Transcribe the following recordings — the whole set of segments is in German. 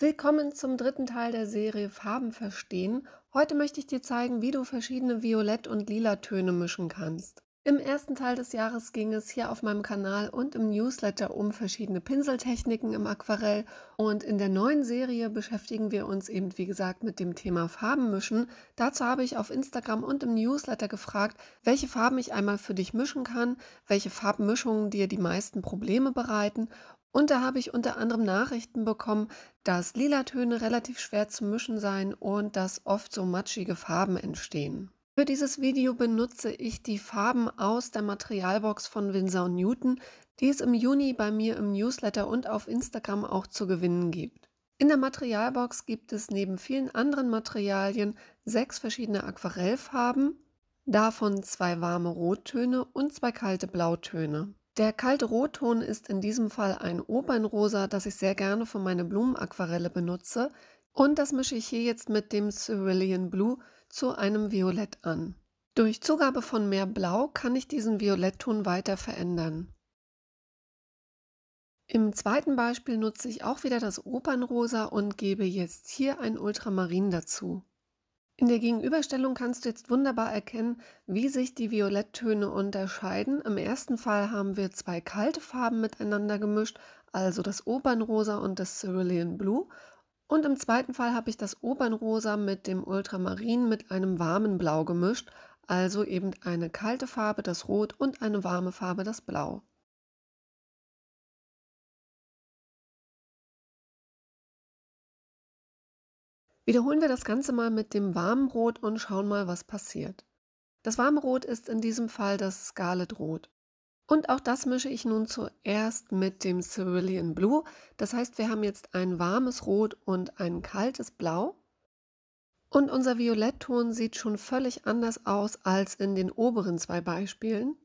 Willkommen zum dritten Teil der Serie Farben verstehen. Heute möchte ich dir zeigen, wie du verschiedene Violett- und Lila-Töne mischen kannst. Im ersten Teil des Jahres ging es hier auf meinem Kanal und im Newsletter um verschiedene Pinseltechniken im Aquarell und in der neuen Serie beschäftigen wir uns eben wie gesagt mit dem Thema Farben mischen. Dazu habe ich auf Instagram und im Newsletter gefragt, welche Farben ich einmal für dich mischen kann, welche Farbmischungen dir die meisten Probleme bereiten und da habe ich unter anderem Nachrichten bekommen, dass Lilatöne relativ schwer zu mischen seien und dass oft so matschige Farben entstehen. Für dieses Video benutze ich die Farben aus der Materialbox von Winsor Newton, die es im Juni bei mir im Newsletter und auf Instagram auch zu gewinnen gibt. In der Materialbox gibt es neben vielen anderen Materialien sechs verschiedene Aquarellfarben, davon zwei warme Rottöne und zwei kalte Blautöne. Der kalte Rotton ist in diesem Fall ein Opernrosa, das ich sehr gerne für meine Blumenaquarelle benutze. Und das mische ich hier jetzt mit dem Cerulean Blue zu einem Violett an. Durch Zugabe von mehr Blau kann ich diesen Violettton weiter verändern. Im zweiten Beispiel nutze ich auch wieder das Opernrosa und gebe jetzt hier ein Ultramarin dazu. In der Gegenüberstellung kannst du jetzt wunderbar erkennen, wie sich die Violetttöne unterscheiden. Im ersten Fall haben wir zwei kalte Farben miteinander gemischt, also das Opernrosa und das Cerulean Blue. Und im zweiten Fall habe ich das Opernrosa mit dem Ultramarin mit einem warmen Blau gemischt, also eben eine kalte Farbe, das Rot und eine warme Farbe, das Blau. Wiederholen wir das Ganze mal mit dem warmen Rot und schauen mal, was passiert. Das warme Rot ist in diesem Fall das Scarlet Rot. Und auch das mische ich nun zuerst mit dem Cerulean Blue. Das heißt, wir haben jetzt ein warmes Rot und ein kaltes Blau. Und unser Violettton sieht schon völlig anders aus als in den oberen zwei Beispielen.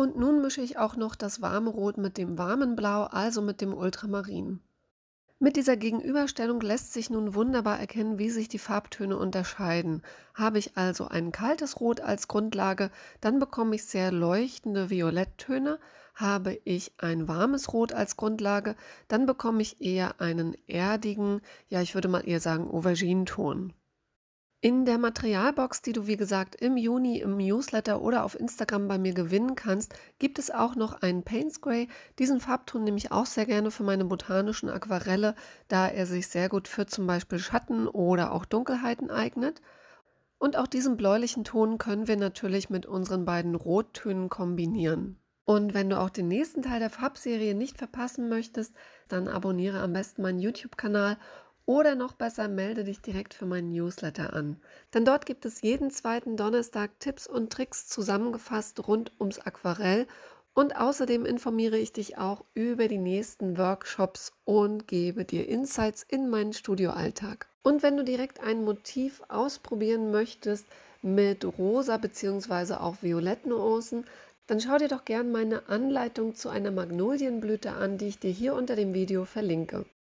Und nun mische ich auch noch das warme Rot mit dem warmen Blau, also mit dem Ultramarin. Mit dieser Gegenüberstellung lässt sich nun wunderbar erkennen, wie sich die Farbtöne unterscheiden. Habe ich also ein kaltes Rot als Grundlage, dann bekomme ich sehr leuchtende Violetttöne. Habe ich ein warmes Rot als Grundlage, dann bekomme ich eher einen erdigen, ja ich würde mal eher sagen Auberginenton. In der Materialbox, die du wie gesagt im Juni im Newsletter oder auf Instagram bei mir gewinnen kannst, gibt es auch noch einen Paints Gray. Diesen Farbton nehme ich auch sehr gerne für meine botanischen Aquarelle, da er sich sehr gut für zum Beispiel Schatten oder auch Dunkelheiten eignet. Und auch diesen bläulichen Ton können wir natürlich mit unseren beiden Rottönen kombinieren. Und wenn du auch den nächsten Teil der Farbserie nicht verpassen möchtest, dann abonniere am besten meinen YouTube-Kanal oder noch besser, melde dich direkt für meinen Newsletter an. Denn dort gibt es jeden zweiten Donnerstag Tipps und Tricks zusammengefasst rund ums Aquarell. Und außerdem informiere ich dich auch über die nächsten Workshops und gebe dir Insights in meinen Studioalltag. Und wenn du direkt ein Motiv ausprobieren möchtest mit rosa bzw. auch violetten Nuancen, dann schau dir doch gern meine Anleitung zu einer Magnolienblüte an, die ich dir hier unter dem Video verlinke.